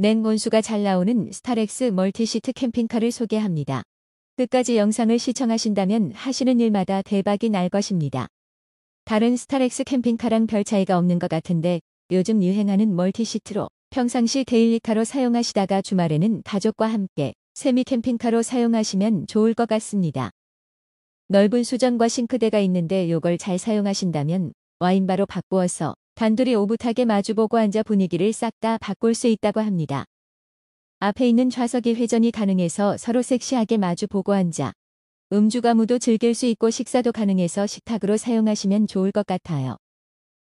냉온수가잘 나오는 스타렉스 멀티시트 캠핑카를 소개합니다. 끝까지 영상을 시청하신다면 하시는 일마다 대박이 날 것입니다. 다른 스타렉스 캠핑카랑 별 차이가 없는 것 같은데 요즘 유행하는 멀티시트로 평상시 데일리카로 사용하시다가 주말에는 가족과 함께 세미 캠핑카로 사용하시면 좋을 것 같습니다. 넓은 수전과 싱크대가 있는데 요걸 잘 사용하신다면 와인바로 바꾸어서 단둘이 오붓하게 마주보고 앉아 분위기를 싹 다 바꿀 수 있다고 합니다. 앞에 있는 좌석이 회전이 가능해서 서로 섹시하게 마주보고 앉아 음주 가무도 즐길 수 있고 식사도 가능해서 식탁으로 사용하시면 좋을 것 같아요.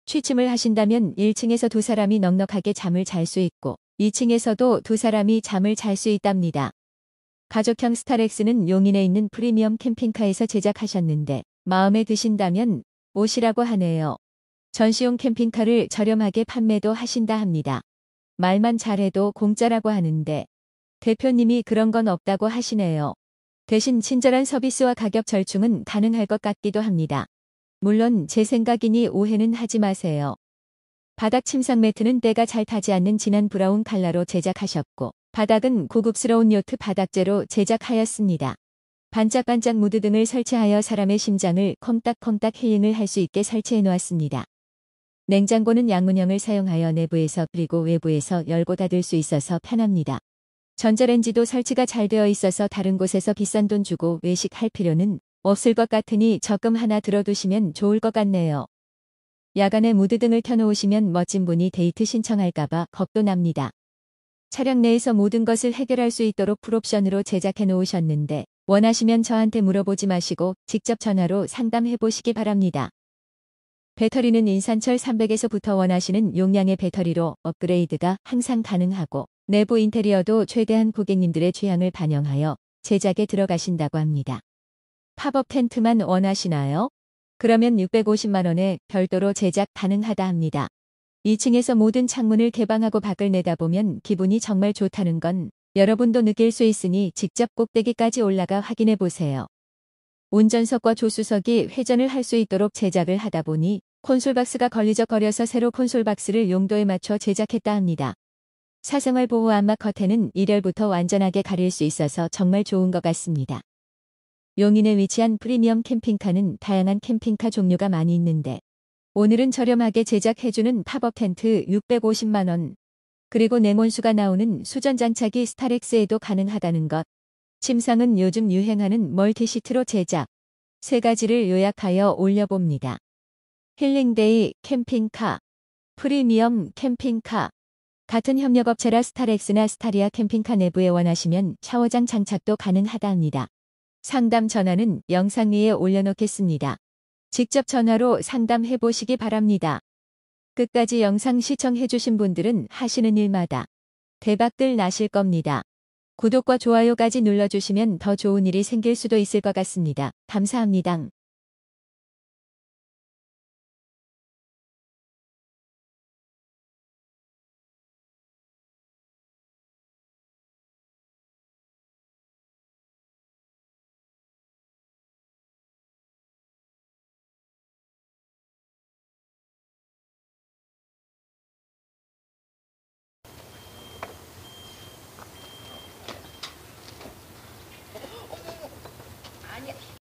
취침을 하신다면 1층에서 두 사람이 넉넉하게 잠을 잘 수 있고 2층에서도 두 사람이 잠을 잘 수 있답니다. 가족형 스타렉스는 용인에 있는 프리미엄 캠핑카에서 제작하셨는데 마음에 드신다면 오시라고 하네요. 전시용 캠핑카를 저렴하게 판매도 하신다 합니다. 말만 잘해도 공짜라고 하는데 대표님이 그런 건 없다고 하시네요. 대신 친절한 서비스와 가격 절충은 가능할 것 같기도 합니다. 물론 제 생각이니 오해는 하지 마세요. 바닥 침상 매트는 때가 잘 타지 않는 진한 브라운 칼라로 제작하셨고 바닥은 고급스러운 요트 바닥재로 제작하였습니다. 반짝반짝 무드 등을 설치하여 사람의 심장을 컴딱컴딱 힐링을 할 수 있게 설치해 놓았습니다. 냉장고는 양문형을 사용하여 내부에서 그리고 외부에서 열고 닫을 수 있어서 편합니다. 전자렌지도 설치가 잘 되어 있어서 다른 곳에서 비싼 돈 주고 외식할 필요는 없을 것 같으니 적금 하나 들어두시면 좋을 것 같네요. 야간에 무드등을 켜놓으시면 멋진 분이 데이트 신청할까봐 겁도 납니다. 차량 내에서 모든 것을 해결할 수 있도록 풀옵션으로 제작해 놓으셨는데 원하시면 저한테 물어보지 마시고 직접 전화로 상담해 보시기 바랍니다. 배터리는 인산철 300에서부터 원하시는 용량의 배터리로 업그레이드가 항상 가능하고 내부 인테리어도 최대한 고객님들의 취향을 반영하여 제작에 들어가신다고 합니다. 팝업 텐트만 원하시나요? 그러면 650만원에 별도로 제작 가능하다 합니다. 2층에서 모든 창문을 개방하고 밖을 내다보면 기분이 정말 좋다는 건 여러분도 느낄 수 있으니 직접 꼭대기까지 올라가 확인해 보세요. 운전석과 조수석이 회전을 할 수 있도록 제작을 하다 보니 콘솔박스가 걸리적거려서 새로 콘솔박스를 용도에 맞춰 제작했다 합니다. 사생활 보호 암막 커튼은 1열부터 완전하게 가릴 수 있어서 정말 좋은 것 같습니다. 용인에 위치한 프리미엄 캠핑카는 다양한 캠핑카 종류가 많이 있는데 오늘은 저렴하게 제작해주는 팝업 텐트 650만원 그리고 냉온수가 나오는 수전장착이 스타렉스에도 가능하다는 것 침상은 요즘 유행하는 멀티시트로 제작 세 가지를 요약하여 올려봅니다. 힐링데이 캠핑카, 프리미엄 캠핑카, 같은 협력업체라 스타렉스나 스타리아 캠핑카 내부에 원하시면 샤워장 장착도 가능하답니다. 상담 전화는 영상 위에 올려놓겠습니다. 직접 전화로 상담해 보시기 바랍니다. 끝까지 영상 시청해 주신 분들은 하시는 일마다 대박들 나실 겁니다. 구독과 좋아요까지 눌러주시면 더 좋은 일이 생길 수도 있을 것 같습니다. 감사합니다.